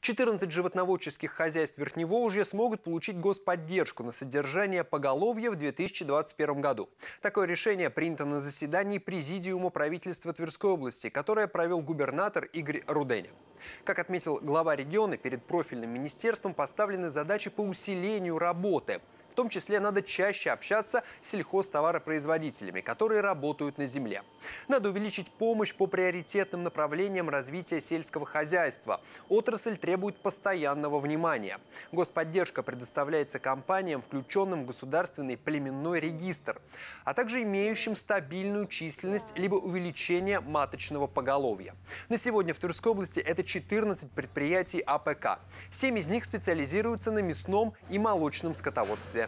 14 животноводческих хозяйств Верхневолжья смогут получить господдержку на содержание поголовья в 2021 году. Такое решение принято на заседании Президиума правительства Тверской области, которое провел губернатор Игорь Руденя. Как отметил глава региона, перед профильным министерством поставлены задачи по усилению работы том числе надо чаще общаться с сельхозтоваропроизводителями, которые работают на земле. Надо увеличить помощь по приоритетным направлениям развития сельского хозяйства. Отрасль требует постоянного внимания. Господдержка предоставляется компаниям, включенным в государственный племенной регистр, а также имеющим стабильную численность либо увеличение маточного поголовья. На сегодня в Тверской области это 14 предприятий АПК. Семь из них специализируются на мясном и молочном скотоводстве.